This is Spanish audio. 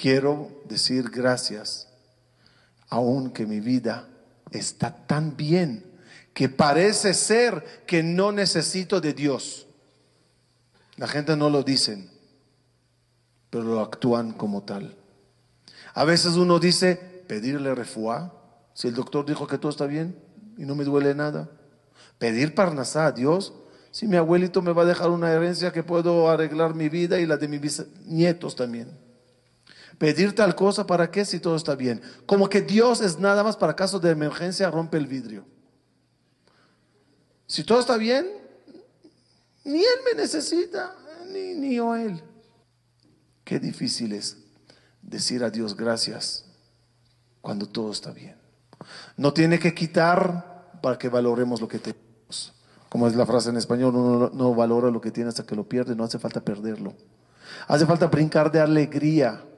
quiero decir gracias, aunque mi vida está tan bien que parece ser que no necesito de Dios. La gente no lo dicen, pero lo actúan como tal. A veces uno dice, pedirle refuá, si el doctor dijo que todo está bien y no me duele nada. Pedir parnasá a Dios, si mi abuelito me va a dejar una herencia que puedo arreglar mi vida y la de mis nietos también. Pedir tal cosa, ¿para qué? Si todo está bien. Como que Dios es nada más para casos de emergencia, rompe el vidrio. Si todo está bien, ni Él me necesita, ni, ni yo Él. Qué difícil es decir a Dios gracias cuando todo está bien. No tiene que quitar para que valoremos lo que tenemos. Como es la frase en español, uno no valora lo que tiene hasta que lo pierde, no hace falta perderlo. Hace falta brincar de alegría